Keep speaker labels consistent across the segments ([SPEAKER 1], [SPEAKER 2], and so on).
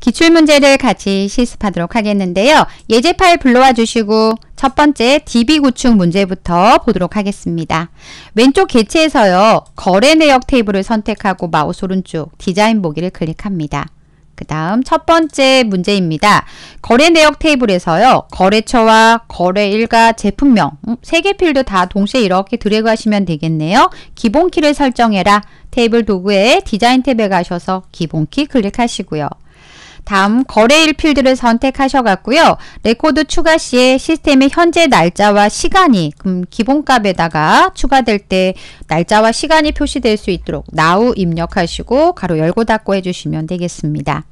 [SPEAKER 1] 기출문제를 같이 실습하도록 하겠는데요. 예제 파일 불러와 주시고 첫 번째 DB 구축 문제부터 보도록 하겠습니다. 왼쪽 개체에서요. 거래 내역 테이블을 선택하고 마우스 오른쪽 디자인 보기를 클릭합니다. 그 다음 첫 번째 문제입니다. 거래 내역 테이블에서요. 거래처와 거래일과 제품명 음, 세개 필드 다 동시에 이렇게 드래그 하시면 되겠네요. 기본키를 설정해라. 테이블 도구에 디자인 탭에 가셔서 기본키 클릭하시고요. 다음 거래일 필드를 선택하셔갖고요. 레코드 추가 시에 시스템의 현재 날짜와 시간이 그럼 기본값에다가 추가될 때 날짜와 시간이 표시될 수 있도록 now 입력하시고 가로 열고 닫고 해주시면 되겠습니다.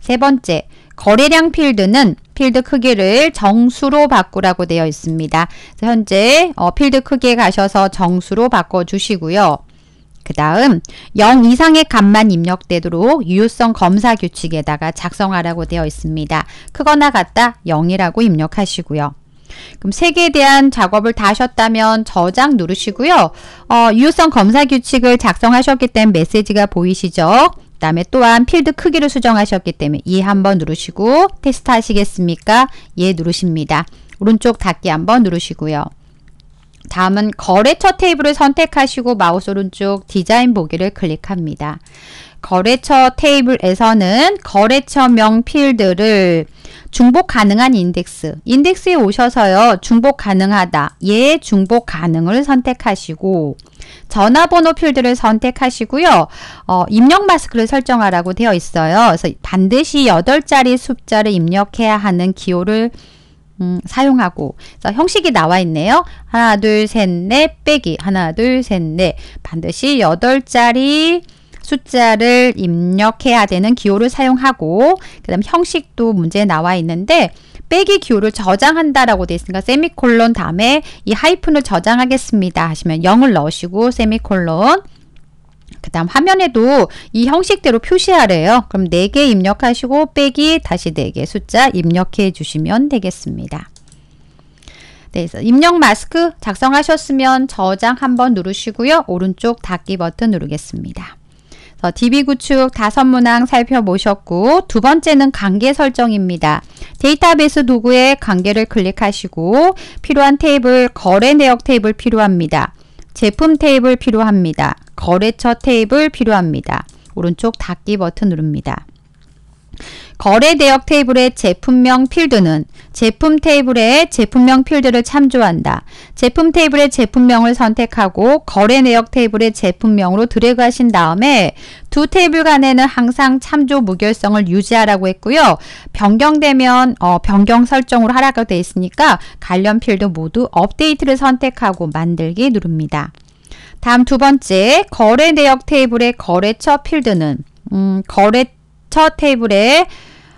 [SPEAKER 1] 세 번째, 거래량 필드는 필드 크기를 정수로 바꾸라고 되어 있습니다. 현재 어, 필드 크기에 가셔서 정수로 바꿔주시고요. 그 다음 0 이상의 값만 입력되도록 유효성 검사 규칙에다가 작성하라고 되어 있습니다. 크거나 같다 0이라고 입력하시고요. 그럼 색에 대한 작업을 다 하셨다면 저장 누르시고요. 어, 유효성 검사 규칙을 작성하셨기 때문에 메시지가 보이시죠? 그 다음에 또한 필드 크기를 수정하셨기 때문에 이 한번 누르시고 테스트 하시겠습니까? 예 누르십니다. 오른쪽 닫기 한번 누르시고요. 다음은 거래처 테이블을 선택하시고 마우스 오른쪽 디자인 보기를 클릭합니다. 거래처 테이블에서는 거래처명 필드를 중복 가능한 인덱스, 인덱스에 오셔서요. 중복 가능하다, 예 중복 가능을 선택하시고 전화번호 필드를 선택하시고요. 어, 입력 마스크를 설정하라고 되어 있어요. 그래서 반드시 8자리 숫자를 입력해야 하는 기호를 음, 사용하고 자, 형식이 나와 있네요. 하나 둘셋넷 빼기 하나 둘셋넷 반드시 8자리 숫자를 입력해야 되는 기호를 사용하고 그 다음 형식도 문제에 나와 있는데 빼기 기호를 저장한다라고 되어 있으니까 세미콜론 다음에 이 하이픈을 저장하겠습니다 하시면 0을 넣으시고 세미콜론 그 다음 화면에도 이 형식대로 표시하래요. 그럼 4개 입력하시고 빼기 다시 4개 숫자 입력해 주시면 되겠습니다. 네, 입력 마스크 작성하셨으면 저장 한번 누르시고요. 오른쪽 닫기 버튼 누르겠습니다. DB 구축 다섯 문항 살펴보셨고 두 번째는 관계 설정입니다. 데이터베이스 도구에 관계를 클릭하시고 필요한 테이블 거래 내역 테이블 필요합니다. 제품 테이블 필요합니다. 거래처 테이블 필요합니다. 오른쪽 닫기 버튼 누릅니다. 거래 대역 테이블의 제품명 필드는 제품 테이블의 제품명 필드를 참조한다. 제품 테이블의 제품명을 선택하고 거래 내역 테이블의 제품명으로 드래그 하신 다음에 두 테이블 간에는 항상 참조 무결성을 유지하라고 했고요. 변경되면 어, 변경 설정으로 하라고 되어 있으니까 관련 필드 모두 업데이트를 선택하고 만들기 누릅니다. 다음 두 번째 거래 내역 테이블의 거래처 필드는 음, 거래처 테이블의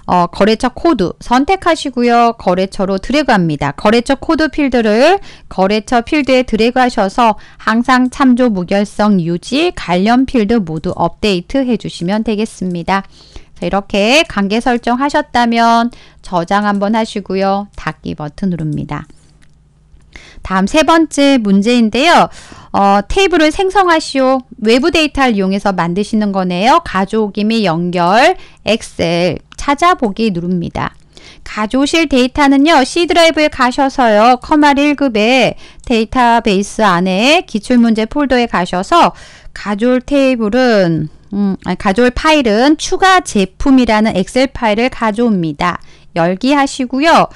[SPEAKER 1] 어, 거래처 코드 선택하시고요. 거래처로 드래그합니다. 거래처 코드 필드를 거래처 필드에 드래그하셔서 항상 참조 무결성 유지 관련 필드 모두 업데이트 해주시면 되겠습니다. 자, 이렇게 관계 설정하셨다면 저장 한번 하시고요. 닫기 버튼 누릅니다. 다음 세 번째 문제인데요. 어, 테이블을 생성하시오. 외부 데이터를 이용해서 만드시는 거네요. 가져오기 및 연결, 엑셀, 찾아보기 누릅니다. 가져오실 데이터는요. C드라이브에 가셔서요. 커마 1급의 데이터베이스 안에 기출문제 폴더에 가셔서 가져올 테이블은 음, 가져올 파일은 추가 제품이라는 엑셀 파일을 가져옵니다. 열기하시고요.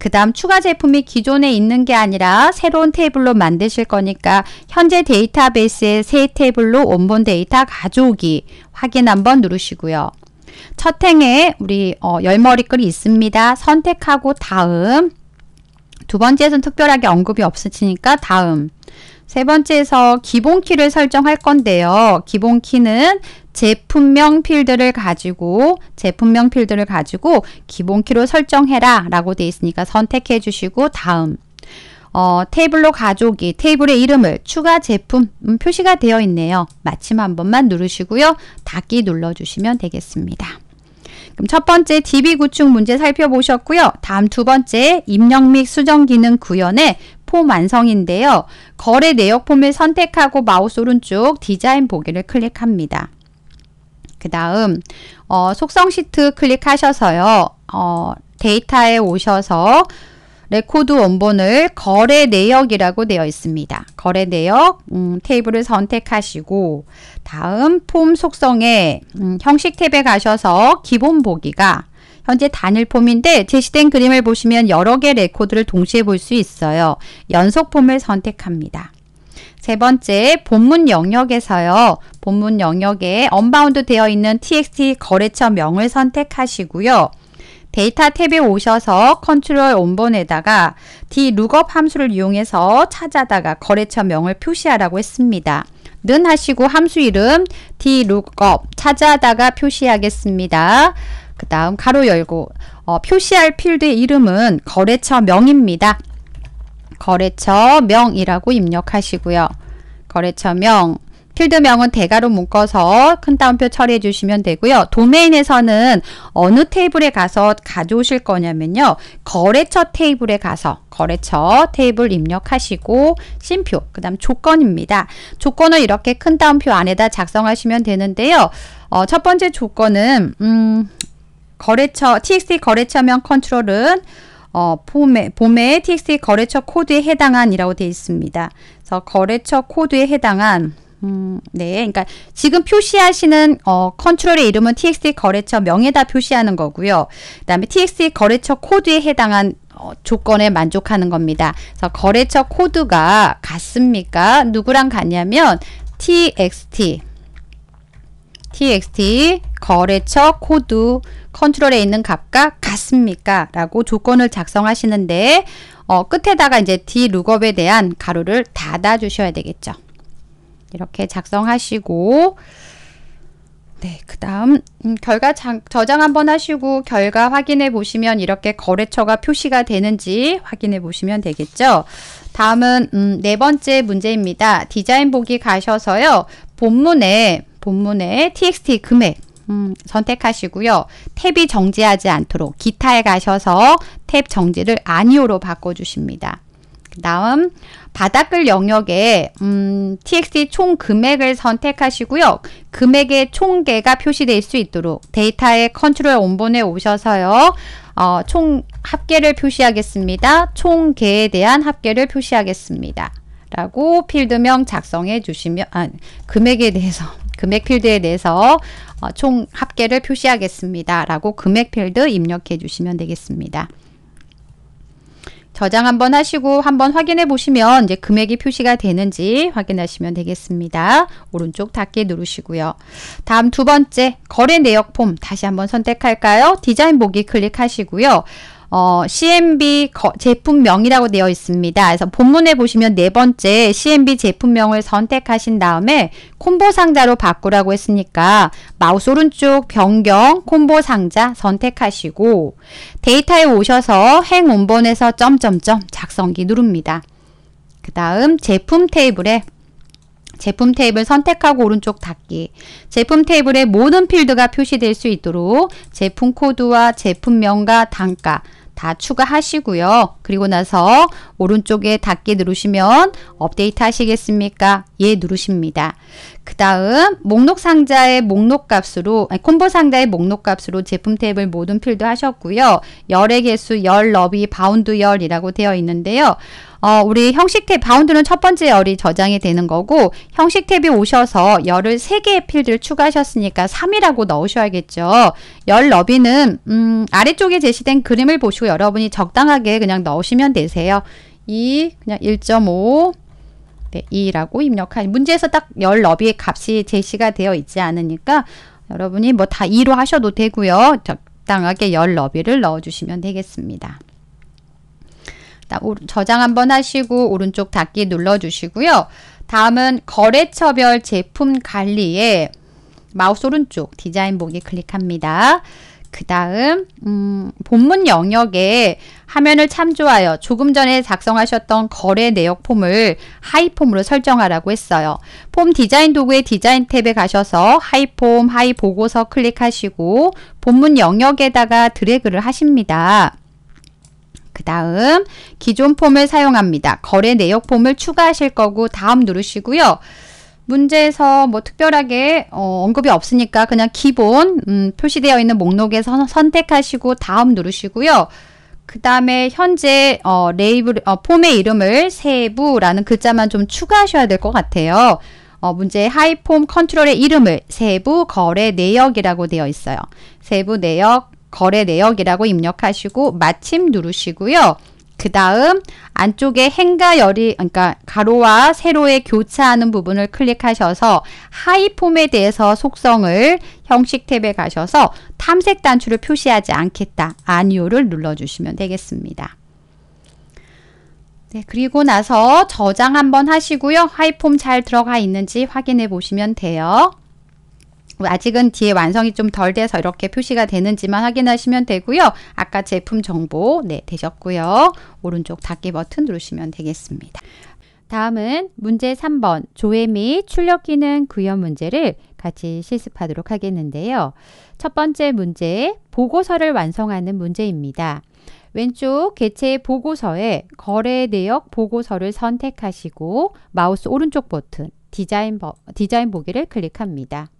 [SPEAKER 1] 그 다음 추가 제품이 기존에 있는 게 아니라 새로운 테이블로 만드실 거니까 현재 데이터베이스의 새 테이블로 원본 데이터 가져오기 확인 한번 누르시고요. 첫 행에 우리 어, 열머리 글이 있습니다. 선택하고 다음 두 번째에서는 특별하게 언급이 없으시니까 다음 세 번째에서 기본키를 설정할 건데요. 기본키는 제품명 필드를 가지고 제품명 필드를 가지고 기본키로 설정해라 라고 되어 있으니까 선택해 주시고 다음 어, 테이블로 가져오기 테이블의 이름을 추가 제품 음, 표시가 되어 있네요. 마침 한 번만 누르시고요. 닫기 눌러주시면 되겠습니다. 그럼 첫 번째 DB 구축 문제 살펴보셨고요. 다음 두 번째 입력 및 수정 기능 구현의 폼 완성인데요. 거래 내역 폼을 선택하고 마우스 오른쪽 디자인 보기를 클릭합니다. 그 다음 어, 속성 시트 클릭하셔서요. 어, 데이터에 오셔서 레코드 원본을 거래 내역이라고 되어 있습니다. 거래 내역 음, 테이블을 선택하시고 다음 폼 속성의 음, 형식 탭에 가셔서 기본 보기가 현재 단일 폼인데 제시된 그림을 보시면 여러 개 레코드를 동시에 볼 수 있어요. 연속 폼을 선택합니다. 세 번째, 본문 영역에서요. 본문 영역에 언바운드 되어 있는 txt 거래처명을 선택하시고요. 데이터 탭에 오셔서 컨트롤 온본에다가 dlookup 함수를 이용해서 찾아다가 거래처명을 표시하라고 했습니다. 는 하시고 함수 이름 dlookup 찾아다가 표시하겠습니다. 그 다음 가로 열고 어, 표시할 필드의 이름은 거래처명입니다. 거래처명이라고 입력하시고요. 거래처명 필드명은 대괄호 묶어서 큰 따옴표 처리해 주시면 되고요. 도메인에서는 어느 테이블에 가서 가져오실 거냐면요. 거래처 테이블에 가서 거래처 테이블 입력하시고 심표, 그 다음 조건입니다. 조건을 이렇게 큰 따옴표 안에다 작성하시면 되는데요. 어, 첫 번째 조건은 음, 거래처, txt 거래처명 컨트롤은 어, 봄에, 봄에 txt 거래처 코드에 해당한이라고 되어 있습니다. 그래서 거래처 코드에 해당한 음, 네, 그러니까 지금 표시하시는 어, 컨트롤의 이름은 txt 거래처 명에다 표시하는 거고요. 그다음에 txt 거래처 코드에 해당한 어, 조건에 만족하는 겁니다. 그래서 거래처 코드가 같습니까? 누구랑 같냐면 txt txt 거래처 코드 컨트롤에 있는 값과 같습니까? 라고 조건을 작성하시는데 어, 끝에다가 이제 d 룩업에 대한 가로를 닫아 주셔야 되겠죠. 이렇게 작성하시고 네, 그 다음 음, 결과 장, 저장 한번 하시고 결과 확인해 보시면 이렇게 거래처가 표시가 되는지 확인해 보시면 되겠죠. 다음은 음, 네 번째 문제입니다. 디자인 보기 가셔서요. 본문에 본문에 txt 금액 음, 선택하시고요. 탭이 정지하지 않도록 기타에 가셔서 탭 정지를 아니오로 바꿔주십니다. 그 다음 바닥글 영역에 음, txt 총 금액을 선택하시고요. 금액의 총계가 표시될 수 있도록 데이터의 컨트롤 온본에 오셔서요. 어, 총 합계를 표시하겠습니다. 총계에 대한 합계를 표시하겠습니다. 라고 필드명 작성해 주시면 아, 금액에 대해서 금액 필드에 대해서 어, 총 합계를 표시하겠습니다. 라고 금액 필드 입력해 주시면 되겠습니다. 저장 한번 하시고 한번 확인해 보시면 이제 금액이 표시가 되는지 확인하시면 되겠습니다. 오른쪽 닫기 누르시고요. 다음 두 번째 거래 내역 폼 다시 한번 선택할까요? 디자인 보기 클릭하시고요. 어, CMB 거, 제품명이라고 되어 있습니다. 그래서 본문에 보시면 네 번째 CMB 제품명을 선택하신 다음에 콤보 상자로 바꾸라고 했으니까 마우스 오른쪽 변경 콤보 상자 선택하시고 데이터에 오셔서 행 원본에서 점점점 작성기 누릅니다. 그 다음 제품 테이블에 제품 테이블 선택하고 오른쪽 닫기 제품 테이블에 모든 필드가 표시될 수 있도록 제품 코드와 제품명과 단가 다 추가하시고요. 그리고 나서 오른쪽에 닫기 누르시면 업데이트 하시겠습니까? 예 누르십니다. 그 다음 목록 상자의 목록 값으로 아니, 콤보 상자의 목록 값으로 제품 탭을 모든 필드 하셨고요. 열의 개수, 열 너비, 바운드 열이라고 되어 있는데요. 어, 우리 형식 탭 바운드는 첫 번째 열이 저장이 되는 거고 형식 탭에 오셔서 열을 3개의 필드를 추가하셨으니까 3이라고 넣으셔야겠죠. 열 너비는 음, 아래쪽에 제시된 그림을 보시고 여러분이 적당하게 그냥 넣으시면 되세요. 2 그냥 1.5 네, 2라고 입력한 문제에서 딱 열 너비의 값이 제시가 되어 있지 않으니까 여러분이 뭐 다 2로 하셔도 되고요. 적당하게 열 너비를 넣어주시면 되겠습니다. 저장 한번 하시고 오른쪽 닫기 눌러주시고요. 다음은 거래처별 제품 관리에 마우스 오른쪽 디자인 보기 클릭합니다. 그 다음 음, 본문 영역에 화면을 참조하여 조금 전에 작성하셨던 거래 내역 폼을 하이폼으로 설정하라고 했어요. 폼 디자인 도구의 디자인 탭에 가셔서 하이폼, 하이 보고서 클릭하시고 본문 영역에다가 드래그를 하십니다. 그 다음 기존 폼을 사용합니다. 거래 내역 폼을 추가하실 거고 다음 누르시고요. 문제에서 뭐 특별하게 어, 언급이 없으니까 그냥 기본 음, 표시되어 있는 목록에서 선택하시고 다음 누르시고요. 그 다음에 현재 어, 레이블 어, 폼의 이름을 세부라는 글자만 좀 추가하셔야 될 것 같아요. 어, 문제 하이폼 컨트롤의 이름을 세부 거래 내역이라고 되어 있어요. 세부 내역 거래 내역이라고 입력하시고 마침 누르시고요. 그 다음 안쪽에 행과 열이 그러니까 가로와 세로의 교차하는 부분을 클릭하셔서 하이폼에 대해서 속성을 형식 탭에 가셔서 탐색 단추를 표시하지 않겠다 아니요를 눌러주시면 되겠습니다. 네, 그리고 나서 저장 한번 하시고요. 하이폼 잘 들어가 있는지 확인해 보시면 돼요. 아직은 뒤에 완성이 좀 덜 돼서 이렇게 표시가 되는지만 확인하시면 되고요. 아까 제품 정보 네 되셨고요. 오른쪽 닫기 버튼 누르시면 되겠습니다. 다음은 문제 3번 조회 및 출력 기능 구현 문제를 같이 실습하도록 하겠는데요. 첫 번째 문제 보고서를 완성하는 문제입니다. 왼쪽 개체 보고서에 거래 내역 보고서를 선택하시고 마우스 오른쪽 버튼 디자인, 버, 디자인 보기를 클릭합니다.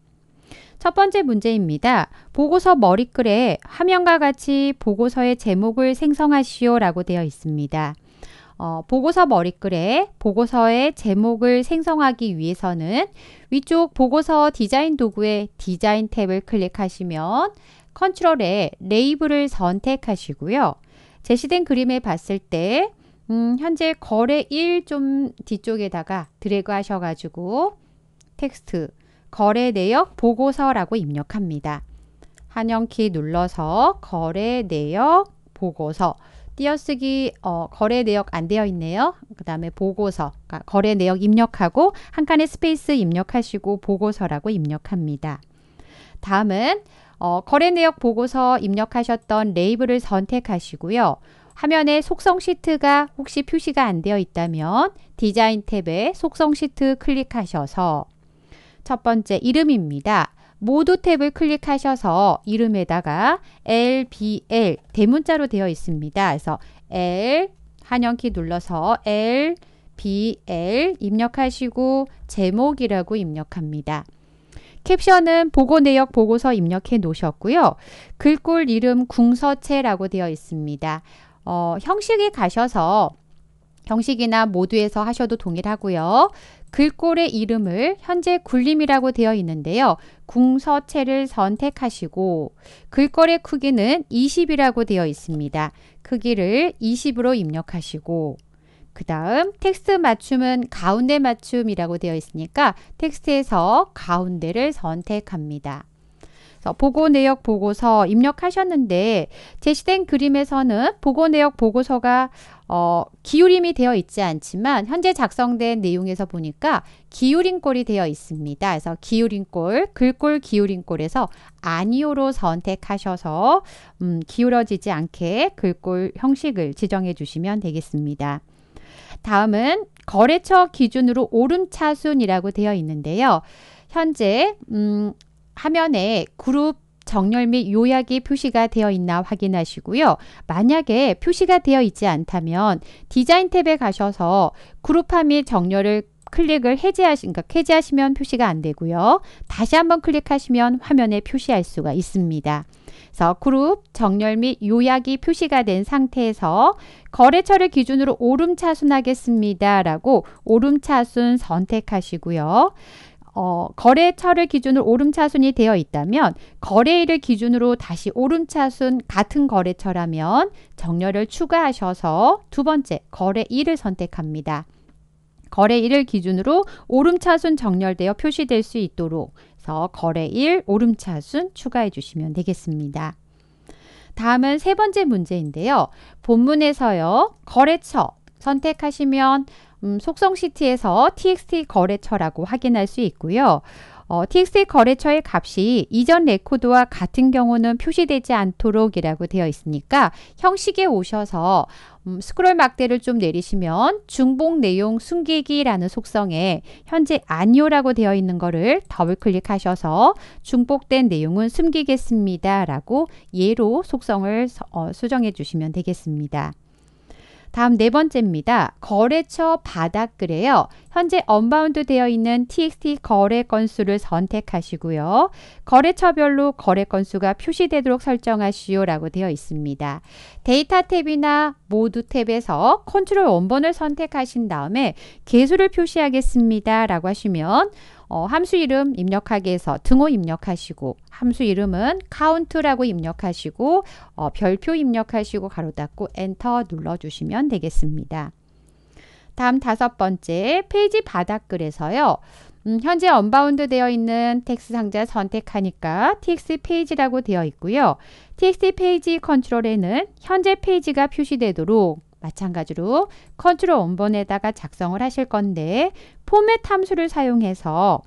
[SPEAKER 1] 첫 번째 문제입니다. 보고서 머리글에 화면과 같이 보고서의 제목을 생성하시오 라고 되어 있습니다. 어, 보고서 머리글에 보고서의 제목을 생성하기 위해서는 위쪽 보고서 디자인 도구의 디자인 탭을 클릭하시면 컨트롤에 레이블을 선택하시고요. 제시된 그림에 봤을 때 음, 현재 거래 1 좀 뒤쪽에다가 드래그 하셔가지고 텍스트 거래 내역 보고서라고 입력합니다. 한영키 눌러서 거래 내역 보고서 띄어쓰기 어, 거래 내역 안 되어 있네요. 그 다음에 보고서 그러니까 거래 내역 입력하고 한칸의 스페이스 입력하시고 보고서라고 입력합니다. 다음은 어, 거래 내역 보고서 입력하셨던 레이블을 선택하시고요. 화면에 속성 시트가 혹시 표시가 안 되어 있다면 디자인 탭에 속성 시트 클릭하셔서 첫 번째 이름입니다. 모두 탭을 클릭하셔서 이름에다가 LBL 대문자로 되어 있습니다. 그래서 L 한영키 눌러서 L BL 입력하시고 제목이라고 입력합니다. 캡션은 보고 내역 보고서 입력해 놓으셨고요. 글꼴 이름 궁서체라고 되어 있습니다. 어, 형식에 가셔서 형식이나 모드에서 하셔도 동일하고요. 글꼴의 이름을 현재 굴림이라고 되어 있는데요. 궁서체를 선택하시고 글꼴의 크기는 20이라고 되어 있습니다. 크기를 20으로 입력하시고 그 다음 텍스트 맞춤은 가운데 맞춤이라고 되어 있으니까 텍스트에서 가운데를 선택합니다. 보고 내역 보고서 입력하셨는데 제시된 그림에서는 보고 내역 보고서가 어, 기울임이 되어 있지 않지만 현재 작성된 내용에서 보니까 기울임꼴이 되어 있습니다. 그래서 기울임꼴, 글꼴 기울임꼴에서 아니오로 선택하셔서 음, 기울어지지 않게 글꼴 형식을 지정해 주시면 되겠습니다. 다음은 거래처 기준으로 오름차순이라고 되어 있는데요. 현재 음, 화면에 그룹 정렬 및 요약이 표시가 되어 있나 확인하시고요. 만약에 표시가 되어 있지 않다면 디자인 탭에 가셔서 그룹화 및 정렬을 클릭을 해제하신, 그러니까 해제하시면 표시가 안 되고요. 다시 한번 클릭하시면 화면에 표시할 수가 있습니다. 그래서 그룹, 정렬 및 요약이 표시가 된 상태에서 거래처를 기준으로 오름차순하겠습니다. 라고 오름차순 선택하시고요. 어, 거래처를 기준으로 오름차순이 되어 있다면 거래일을 기준으로 다시 오름차순 같은 거래처라면 정렬을 추가하셔서 두 번째 거래일을 선택합니다. 거래일을 기준으로 오름차순 정렬되어 표시될 수 있도록 해서 거래일 오름차순 추가해 주시면 되겠습니다. 다음은 세 번째 문제인데요. 본문에서요. 거래처 선택하시면 음, 속성시티에서 TXT 거래처라고 확인할 수 있고요. 어, TXT 거래처의 값이 이전 레코드와 같은 경우는 표시되지 않도록 이라고 되어 있으니까 형식에 오셔서 음, 스크롤 막대를 좀 내리시면 중복 내용 숨기기라는 속성에 현재 아니오라고 되어 있는 거를 더블 클릭하셔서 중복된 내용은 숨기겠습니다 라고 예로 속성을 어, 수정해 주시면 되겠습니다. 다음 네 번째입니다. 거래처 바닥글에요. 현재 언바운드 되어 있는 TXT 거래 건수를 선택하시고요. 거래처별로 거래 건수가 표시되도록 설정하시오 라고 되어 있습니다. 데이터 탭이나 모두 탭에서 컨트롤 원본을 선택하신 다음에 개수를 표시하겠습니다 라고 하시면 어, 함수 이름 입력하기 에서 등호 입력하시고 함수 이름은 count라고 입력하시고 어, 별표 입력하시고 가로 닫고 엔터 눌러주시면 되겠습니다. 다음 다섯 번째 페이지 바닥글에서요. 음, 현재 언바운드 되어 있는 텍스 상자 선택하니까 t x 페이지라고 되어 있고요. t x 페이지 컨트롤에는 현재 페이지가 표시되도록 마찬가지로 컨트롤 원본에다가 작성을 하실 건데 포맷 함수를 사용해서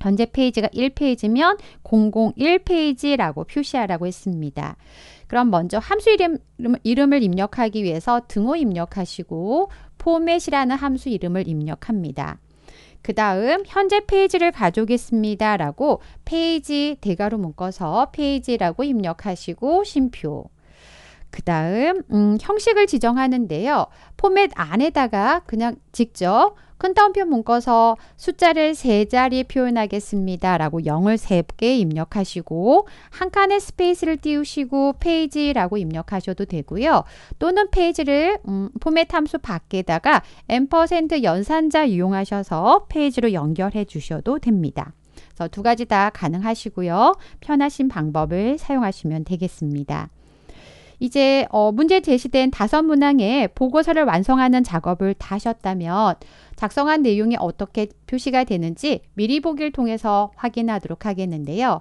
[SPEAKER 1] 현재 페이지가 1페이지면 001페이지라고 표시하라고 했습니다. 그럼 먼저 함수 이름, 이름을 입력하기 위해서 등호 입력하시고 포맷이라는 함수 이름을 입력합니다. 그 다음 현재 페이지를 가져오겠습니다 라고 페이지 대괄호 묶어서 페이지라고 입력하시고 심표 그 다음 음, 형식을 지정하는데요. 포맷 안에다가 그냥 직접 큰 따옴표 묶어서 숫자를 세 자리 표현하겠습니다. 라고 0을 3개 입력하시고 한 칸의 스페이스를 띄우시고 페이지라고 입력하셔도 되고요. 또는 페이지를 음, 포맷 함수 밖에다가 m% 퍼 연산자 이용하셔서 페이지로 연결해 주셔도 됩니다. 두 가지 다 가능하시고요. 편하신 방법을 사용하시면 되겠습니다. 이제 어, 문제 제시된 다섯 문항의 보고서를 완성하는 작업을 다 하셨다면 작성한 내용이 어떻게 표시가 되는지 미리 보기를 통해서 확인하도록 하겠는데요.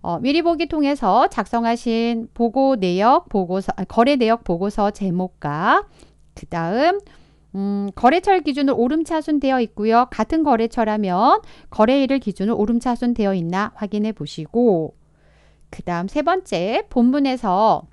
[SPEAKER 1] 어, 미리 보기 통해서 작성하신 보고 내역 보고서 거래 내역 보고서 제목과 그 다음 음, 거래처 기준으로 오름차순되어 있고요. 같은 거래처라면 거래일을 기준으로 오름차순되어 있나 확인해 보시고 그 다음 세 번째 본문에서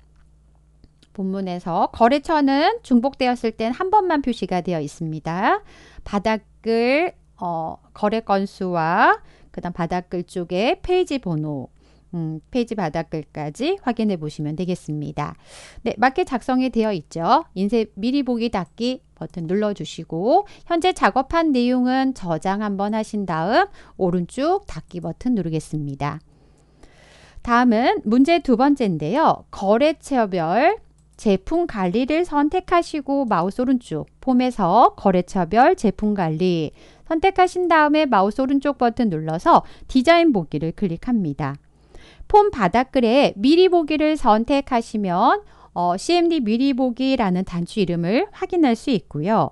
[SPEAKER 1] 본문에서 거래처는 중복되었을 땐 한 번만 표시가 되어 있습니다. 바닥글 어, 거래 건수와 그 다음 바닥글 쪽에 페이지 번호 음, 페이지 바닥글까지 확인해 보시면 되겠습니다. 네, 맞게 작성이 되어 있죠. 인쇄 미리 보기 닫기 버튼 눌러주시고 현재 작업한 내용은 저장 한번 하신 다음 오른쪽 닫기 버튼 누르겠습니다. 다음은 문제 두 번째인데요. 거래처별 제품 관리를 선택하시고 마우스 오른쪽 폼에서 거래처별 제품 관리 선택하신 다음에 마우스 오른쪽 버튼 눌러서 디자인 보기를 클릭합니다. 폼 바닥글에 미리 보기를 선택하시면 어, CMD 미리 보기라는 단추 이름을 확인할 수 있고요.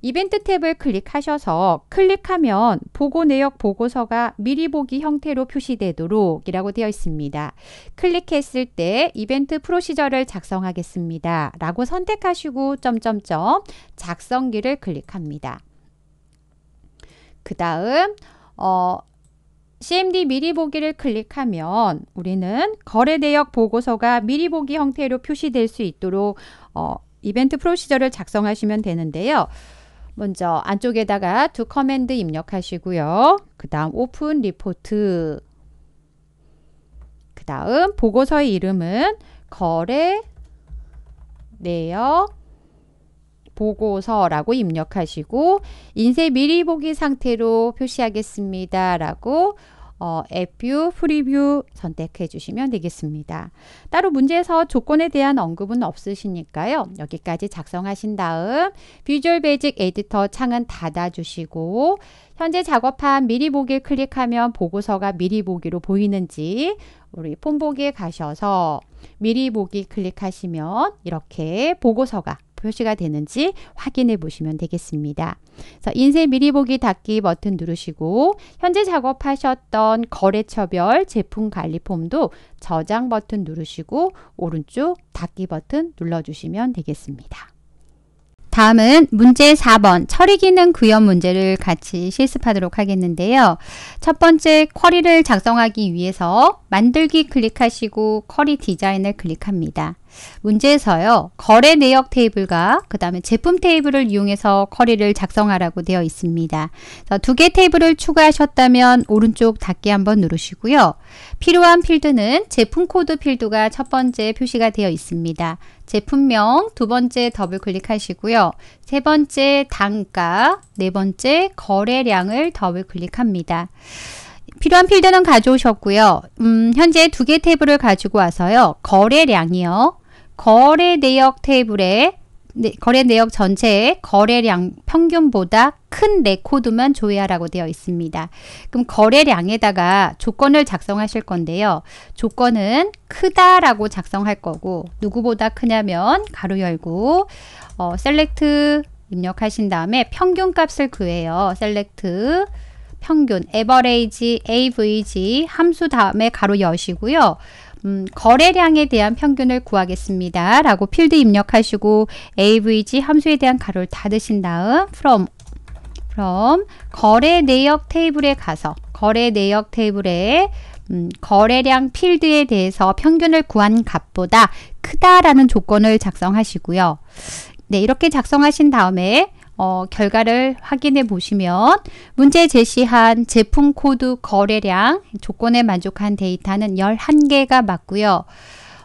[SPEAKER 1] 이벤트 탭을 클릭하셔서 클릭하면 보고 내역 보고서가 미리 보기 형태로 표시되도록 이라고 되어 있습니다. 클릭했을 때 이벤트 프로시저를 작성하겠습니다. 라고 선택하시고 점점점 작성기를 클릭합니다. 그 다음 어, CMD 미리 보기를 클릭하면 우리는 거래 내역 보고서가 미리 보기 형태로 표시될 수 있도록 어, 이벤트 프로시저를 작성하시면 되는데요. 먼저 안쪽에다가 두 커맨드 입력하시고요. 그 다음 오픈 리포트 그 다음 보고서의 이름은 거래 내역 보고서라고 입력하시고 인쇄 미리 보기 상태로 표시하겠습니다. 라고 어, 앱뷰, 프리뷰 선택해 주시면 되겠습니다. 따로 문제에서 조건에 대한 언급은 없으시니까요. 여기까지 작성하신 다음 비주얼 베이직 에디터 창은 닫아주시고 현재 작업한 미리 보기 클릭하면 보고서가 미리 보기로 보이는지 우리 폼보기에 가셔서 미리 보기 클릭하시면 이렇게 보고서가 표시가 되는지 확인해 보시면 되겠습니다. 그래서 인쇄 미리 보기 닫기 버튼 누르시고 현재 작업하셨던 거래처별 제품 관리 폼도 저장 버튼 누르시고 오른쪽 닫기 버튼 눌러주시면 되겠습니다. 다음은 문제 4번 처리 기능 구현 문제를 같이 실습하도록 하겠는데요. 첫 번째 쿼리를 작성하기 위해서 만들기 클릭하시고 쿼리 디자인을 클릭합니다. 문제에서요. 거래 내역 테이블과 그 다음에 제품 테이블을 이용해서 커리를 작성하라고 되어 있습니다. 두 개 테이블을 추가하셨다면 오른쪽 닫기 한번 누르시고요. 필요한 필드는 제품 코드 필드가 첫 번째 표시가 되어 있습니다. 제품명 두 번째 더블 클릭하시고요. 세 번째 단가, 네 번째 거래량을 더블 클릭합니다. 필요한 필드는 가져오셨고요. 음, 현재 두 개테이블을 가지고 와서요. 거래량이요. 거래 내역 테이블에 네, 거래 내역 전체의 거래량 평균보다 큰 레코드만 조회하라고 되어 있습니다. 그럼 거래량에다가 조건을 작성하실 건데요. 조건은 크다라고 작성할 거고 누구보다 크냐면 가로 열고 어, 셀렉트 입력하신 다음에 평균값을 그해요. 셀렉트 평균, average, avg 함수 다음에 가로 여시고요. 음, 거래량에 대한 평균을 구하겠습니다. 라고 필드 입력하시고 AVG 함수에 대한 가로를 닫으신 다음 from from 거래 내역 테이블에 가서 거래 내역 테이블에 음, 거래량 필드에 대해서 평균을 구한 값보다 크다라는 조건을 작성하시고요. 네, 이렇게 작성하신 다음에 어, 결과를 확인해 보시면 문제 제시한 제품 코드 거래량 조건에 만족한 데이터는 11개가 맞고요.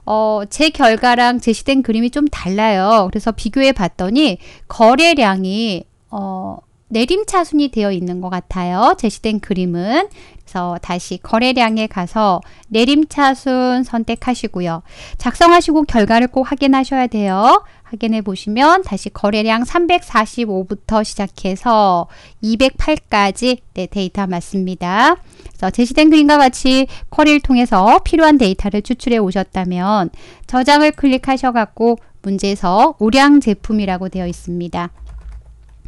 [SPEAKER 1] 어, 제 결과랑 제시된 그림이 좀 달라요. 그래서 비교해 봤더니 거래량이 어, 내림차순이 되어 있는 것 같아요. 제시된 그림은. 그래서 다시 거래량에 가서 내림차순 선택하시고요. 작성하시고 결과를 꼭 확인하셔야 돼요. 확인해 보시면 다시 거래량 345부터 시작해서 208까지 네, 데이터 맞습니다. 그래서 제시된 그림과 같이 쿼리를 통해서 필요한 데이터를 추출해 오셨다면 저장을 클릭하셔갖고 문제에서 우량 제품이라고 되어 있습니다.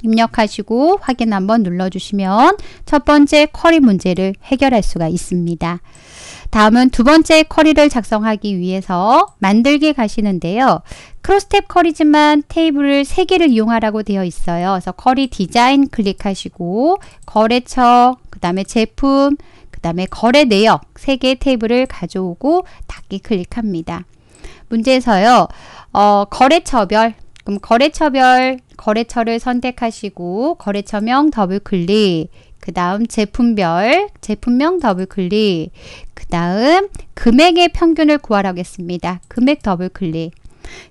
[SPEAKER 1] 입력하시고 확인 한번 눌러주시면 첫 번째 쿼리 문제를 해결할 수가 있습니다. 다음은 두 번째 커리를 작성하기 위해서 만들기 가시는데요. 크로스탭 커리지만 테이블을 3개를 이용하라고 되어 있어요. 그래서 커리 디자인 클릭하시고 거래처, 그 다음에 제품, 그 다음에 거래 내역 3개 테이블을 가져오고 닫기 클릭합니다. 문제에서요. 어, 거래처별 그럼 거래처별 거래처를 선택하시고 거래처명 더블 클릭 그 다음 제품별, 제품명 더블 클릭. 그 다음 금액의 평균을 구하라고 했습니다. 금액 더블 클릭.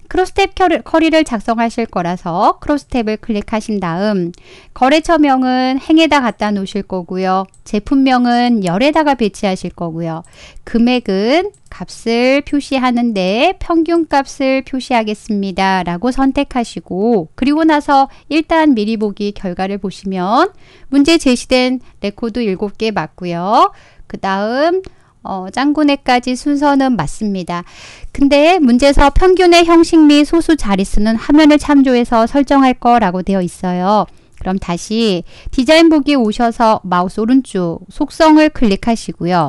[SPEAKER 1] 크로스탭 커리를 작성하실 거라서 크로스탭을 클릭하신 다음 거래처명은 행에다 갖다 놓으실 거고요. 제품명은 열에다가 배치하실 거고요. 금액은 값을 표시하는데 평균값을 표시하겠습니다. 라고 선택하시고 그리고 나서 일단 미리 보기 결과를 보시면 문제 제시된 레코드 7개 맞고요. 그 다음 어, 짱구네까지 순서는 맞습니다. 근데 문제에서 평균의 형식 및 소수 자릿수는 화면을 참조해서 설정할 거라고 되어 있어요. 그럼 다시 디자인 보기 오셔서 마우스 오른쪽 속성을 클릭하시고요.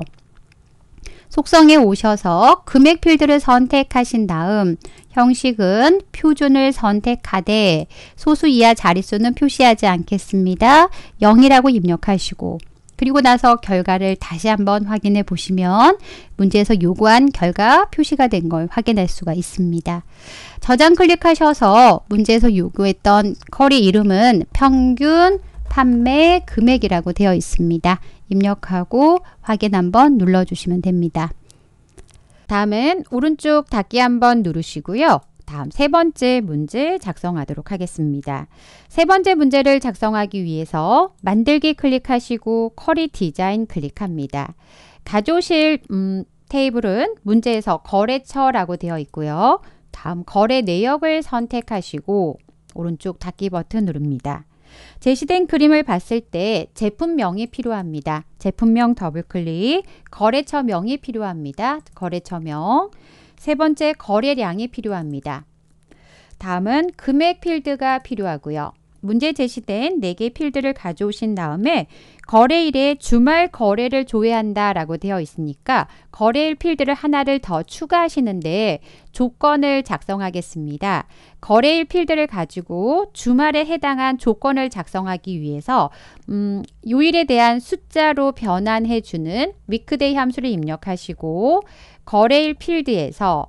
[SPEAKER 1] 속성에 오셔서 금액 필드를 선택하신 다음 형식은 표준을 선택하되 소수 이하 자릿수는 표시하지 않겠습니다. 0이라고 입력하시고 그리고 나서 결과를 다시 한번 확인해 보시면 문제에서 요구한 결과 표시가 된 걸 확인할 수가 있습니다. 저장 클릭하셔서 문제에서 요구했던 커리 이름은 평균 판매 금액이라고 되어 있습니다. 입력하고 확인 한번 눌러주시면 됩니다. 다음은 오른쪽 닫기 한번 누르시고요. 다음 세 번째 문제 작성하도록 하겠습니다. 세 번째 문제를 작성하기 위해서 만들기 클릭하시고 커리 디자인 클릭합니다. 가조실 음, 테이블은 문제에서 거래처라고 되어 있고요. 다음 거래 내역을 선택하시고 오른쪽 닫기 버튼 누릅니다. 제시된 그림을 봤을 때 제품명이 필요합니다. 제품명 더블클릭, 거래처명이 필요합니다. 거래처명, 세 번째 거래량이 필요합니다. 다음은 금액 필드가 필요하고요. 문제 제시된 4개 필드를 가져오신 다음에 거래일에 주말 거래를 조회한다 라고 되어 있으니까 거래일 필드를 하나를 더 추가하시는데 조건을 작성하겠습니다. 거래일 필드를 가지고 주말에 해당한 조건을 작성하기 위해서 음, 요일에 대한 숫자로 변환해주는 위크데이 함수를 입력하시고 거래일 필드에서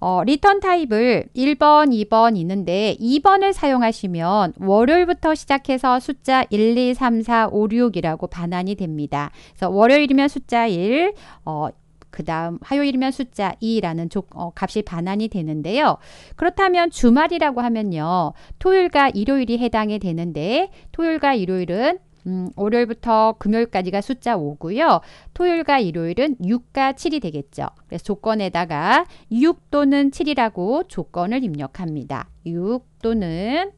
[SPEAKER 1] 어, 리턴 타입을 1번, 2번 있는데 2번을 사용하시면 월요일부터 시작해서 숫자 1, 2, 3, 4, 5, 6이라고 반환이 됩니다. 그래서 월요일이면 숫자 1, 어, 그 다음 화요일이면 숫자 2라는 조, 어, 값이 반환이 되는데요. 그렇다면 주말이라고 하면요. 토요일과 일요일이 해당이 되는데 토요일과 일요일은 음, 월요일부터 금요일까지가 숫자 5고요. 토요일과 일요일은 6과 7이 되겠죠. 그래서 조건에다가 6 또는 7이라고 조건을 입력합니다. 6 또는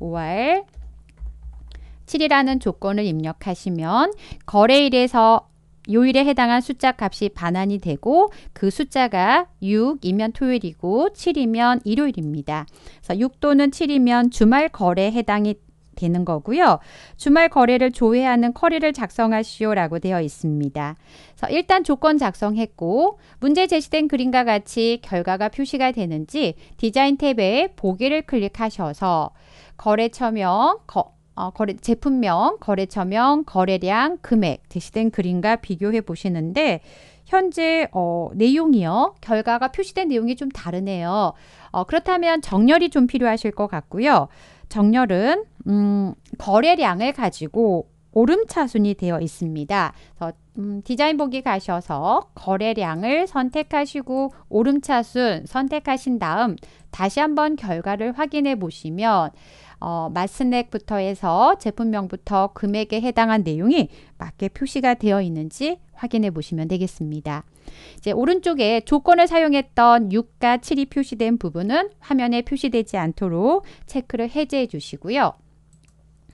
[SPEAKER 1] 5월 7이라는 조건을 입력하시면 거래일에서 요일에 해당한 숫자 값이 반환이 되고 그 숫자가 6이면 토요일이고 7이면 일요일입니다. 그래서 6 또는 7이면 주말 거래에 해당이 되는 거고요. 주말 거래를 조회하는 커리를 작성하시오라고 되어 있습니다. 그래서 일단 조건 작성했고 문제 제시된 그림과 같이 결과가 표시가 되는지 디자인 탭에 보기를 클릭하셔서 거래처명, 거, 어, 거래, 제품명, 거래처명, 거래량, 금액 제시된 그림과 비교해 보시는데 현재 어, 내용이요. 결과가 표시된 내용이 좀 다르네요. 어, 그렇다면 정렬이 좀 필요하실 것 같고요. 정렬은 음, 거래량을 가지고 오름차순이 되어 있습니다. 그래서 음, 디자인 보기 가셔서 거래량을 선택하시고 오름차순 선택하신 다음 다시 한번 결과를 확인해 보시면 어, 맛스낵부터 해서 제품명부터 금액에 해당한 내용이 맞게 표시가 되어 있는지 확인해 보시면 되겠습니다. 이제 오른쪽에 조건을 사용했던 6과 7이 표시된 부분은 화면에 표시되지 않도록 체크를 해제해 주시고요.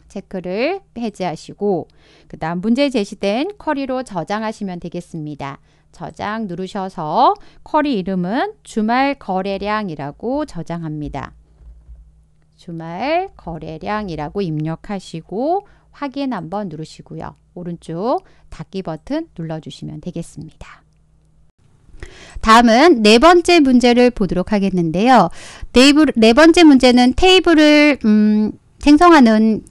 [SPEAKER 1] 체크를 해제하시고 그 다음 문제 제시된 쿼리로 저장하시면 되겠습니다. 저장 누르셔서 쿼리 이름은 주말 거래량이라고 저장합니다. 주말 거래량이라고 입력하시고 확인 한번 누르시고요. 오른쪽 닫기 버튼 눌러주시면 되겠습니다. 다음은 네 번째 문제를 보도록 하겠는데요. 테이블, 네 번째 문제는 테이블을 음, 생성하는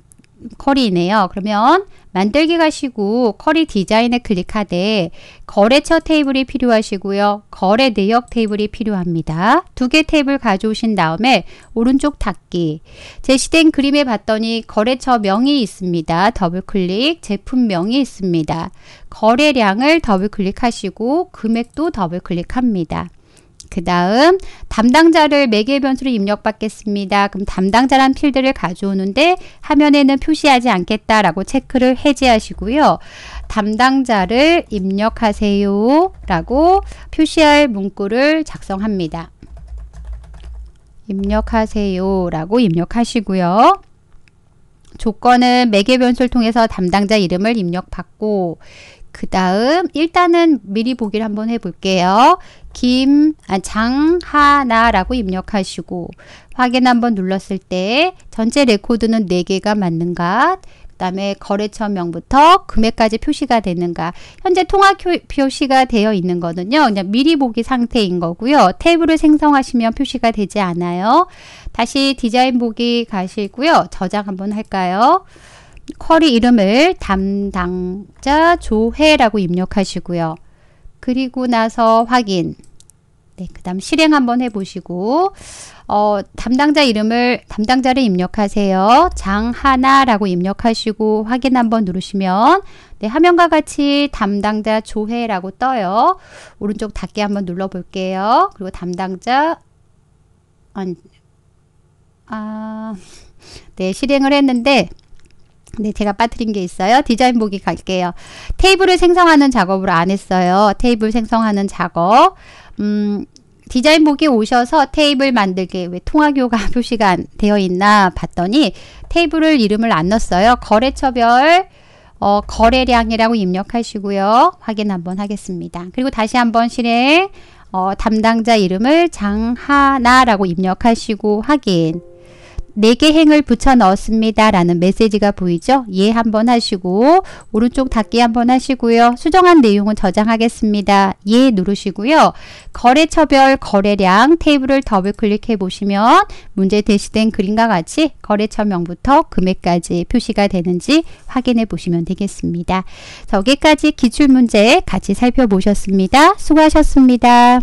[SPEAKER 1] 커리네요. 이 그러면 만들기 가시고 커리 디자인을 클릭하되 거래처 테이블이 필요하시고요. 거래 내역 테이블이 필요합니다. 두 개 테이블 가져오신 다음에 오른쪽 닫기 제시된 그림에 봤더니 거래처 명이 있습니다. 더블클릭 제품명이 있습니다. 거래량을 더블클릭하시고 금액도 더블클릭합니다. 그 다음 담당자를 매개 변수로 입력받겠습니다. 그럼 담당자란 필드를 가져오는데 화면에는 표시하지 않겠다라고 체크를 해제하시고요. 담당자를 입력하세요 라고 표시할 문구를 작성합니다. 입력하세요 라고 입력하시고요. 조건은 매개 변수를 통해서 담당자 이름을 입력받고 그 다음 일단은 미리 보기를 한번 해볼게요. 김, 아, 장하나라고 입력하시고 확인 한번 눌렀을 때 전체 레코드는 4개가 맞는가 그 다음에 거래처명부터 금액까지 표시가 되는가 현재 통합 표시가 되어 있는 거는요 그냥 미리 보기 상태인 거고요 탭으로 생성하시면 표시가 되지 않아요 다시 디자인 보기 가시고요 저장 한번 할까요 쿼리 이름을 담당자 조회라고 입력하시고요. 그리고 나서 확인. 네, 그 다음 실행 한번 해보시고 어, 담당자 이름을 담당자를 입력하세요. 장하나라고 입력하시고 확인 한번 누르시면 네, 화면과 같이 담당자 조회라고 떠요. 오른쪽 닫기 한번 눌러볼게요. 그리고 담당자 아, 네, 실행을 했는데 네, 제가 빠뜨린 게 있어요. 디자인 보기 갈게요. 테이블을 생성하는 작업을 안 했어요. 테이블 생성하는 작업. 음, 디자인 보기 오셔서 테이블 만들기 왜통화교가 표시가 되어 있나 봤더니 테이블을 이름을 안 넣었어요. 거래처별 어, 거래량이라고 입력하시고요. 확인 한번 하겠습니다. 그리고 다시 한번 실행 어, 담당자 이름을 장하나라고 입력하시고 확인. 4개 행을 붙여 넣었습니다. 라는 메시지가 보이죠? 예 한번 하시고 오른쪽 닫기 한번 하시고요. 수정한 내용은 저장하겠습니다. 예 누르시고요. 거래처별 거래량 테이블을 더블 클릭해 보시면 문제 제시된 그림과 같이 거래처명부터 금액까지 표시가 되는지 확인해 보시면 되겠습니다. 여기까지 기출문제 같이 살펴보셨습니다. 수고하셨습니다.